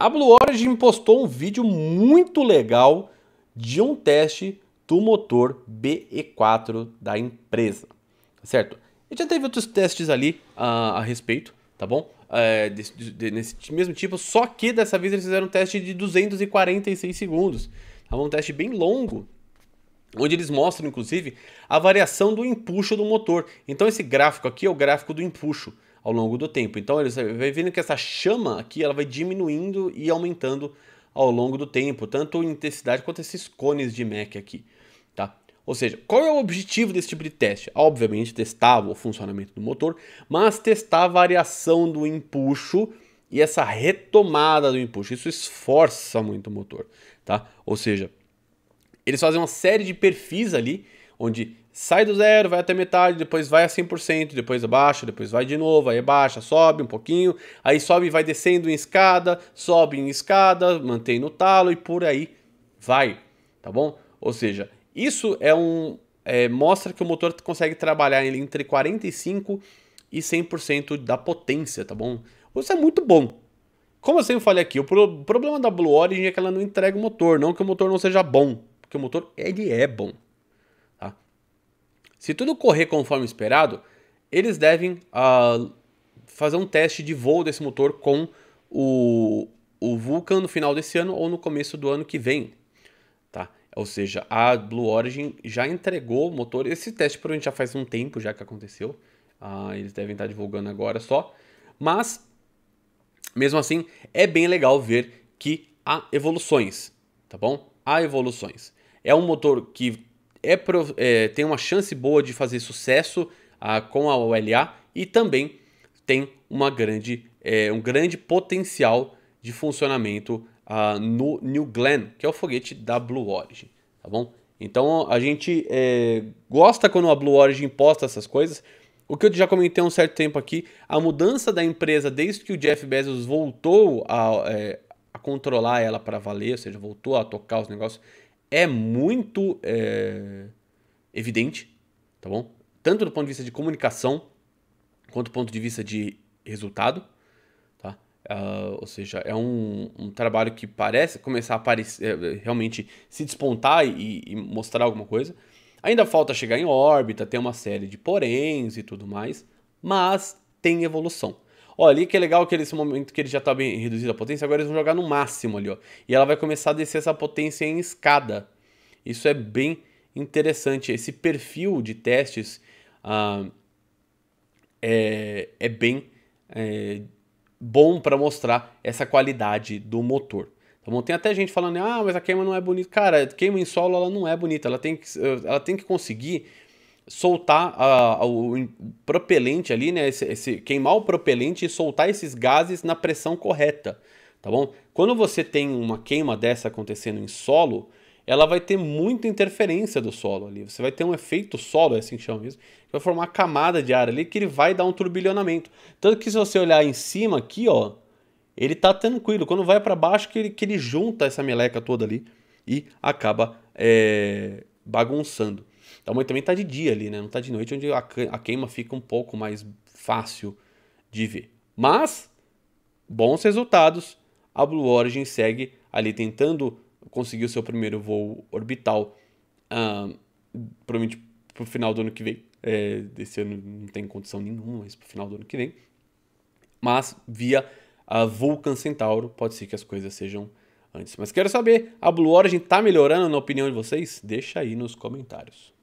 A Blue Origin postou um vídeo muito legal de um teste do motor BE4 da empresa, tá certo? E já teve outros testes ali uh, a respeito, tá bom? É, desse, de, nesse mesmo tipo, só que dessa vez eles fizeram um teste de 246 segundos. Tá um teste bem longo, onde eles mostram, inclusive, a variação do empuxo do motor. Então esse gráfico aqui é o gráfico do empuxo ao longo do tempo. Então eles vai vendo que essa chama aqui ela vai diminuindo e aumentando ao longo do tempo, tanto em intensidade quanto esses cones de Mac aqui, tá? Ou seja, qual é o objetivo desse tipo de teste? Obviamente testar o funcionamento do motor, mas testar a variação do empuxo e essa retomada do empuxo. Isso esforça muito o motor, tá? Ou seja, eles fazem uma série de perfis ali onde sai do zero, vai até metade, depois vai a 100%, depois abaixa, depois vai de novo, aí abaixa, sobe um pouquinho, aí sobe e vai descendo em escada, sobe em escada, mantém no talo e por aí vai, tá bom? Ou seja, isso é um é, mostra que o motor consegue trabalhar entre 45 e 100% da potência, tá bom? Isso é muito bom. Como eu sempre falei aqui, o problema da Blue Origin é que ela não entrega o motor, não que o motor não seja bom, porque o motor ele é bom, se tudo correr conforme esperado, eles devem uh, fazer um teste de voo desse motor com o, o Vulcan no final desse ano ou no começo do ano que vem. Tá? Ou seja, a Blue Origin já entregou o motor. Esse teste provavelmente já faz um tempo já que aconteceu. Uh, eles devem estar divulgando agora só. Mas, mesmo assim, é bem legal ver que há evoluções, tá bom? Há evoluções. É um motor que é, é, tem uma chance boa de fazer sucesso a, com a OLA e também tem uma grande, é, um grande potencial de funcionamento a, no New Glenn, que é o foguete da Blue Origin, tá bom? Então a gente é, gosta quando a Blue Origin posta essas coisas. O que eu já comentei há um certo tempo aqui, a mudança da empresa desde que o Jeff Bezos voltou a, é, a controlar ela para valer, ou seja, voltou a tocar os negócios, é muito é, evidente, tá bom? Tanto do ponto de vista de comunicação, quanto do ponto de vista de resultado, tá? Uh, ou seja, é um, um, trabalho que parece começar a aparecer, eh, realmente se despontar e, e mostrar alguma coisa. Ainda falta chegar em órbita, ter uma série de poréns e tudo mais, mas tem evolução. Ó, ali que é legal que nesse momento que ele já tá bem reduzido a potência, agora eles vão jogar no máximo ali, ó. E ela vai começar a descer essa potência em escada. Isso é bem interessante. Esse perfil de testes ah, é, é bem é, bom para mostrar essa qualidade do motor. Tá tem até gente falando, ah, mas a queima não é bonita. Cara, queima em solo ela não é bonita. Ela tem que, ela tem que conseguir soltar o propelente ali, né? Esse, esse, queimar o propelente e soltar esses gases na pressão correta, tá bom? Quando você tem uma queima dessa acontecendo em solo, ela vai ter muita interferência do solo ali. Você vai ter um efeito solo, é assim que chama isso, que vai formar uma camada de ar ali que ele vai dar um turbilhonamento. Tanto que se você olhar em cima aqui, ó, ele tá tranquilo. Quando vai para baixo que ele, que ele junta essa meleca toda ali e acaba é, bagunçando. Então, mas também está de dia ali, né? Não está de noite, onde a queima fica um pouco mais fácil de ver. Mas, bons resultados. A Blue Origin segue ali tentando conseguir o seu primeiro voo orbital. Um, provavelmente para o final do ano que vem. É, desse ano não tem condição nenhuma, mas para o final do ano que vem. Mas via a Vulcan Centauro, pode ser que as coisas sejam antes. Mas quero saber, a Blue Origin está melhorando na opinião de vocês? Deixa aí nos comentários.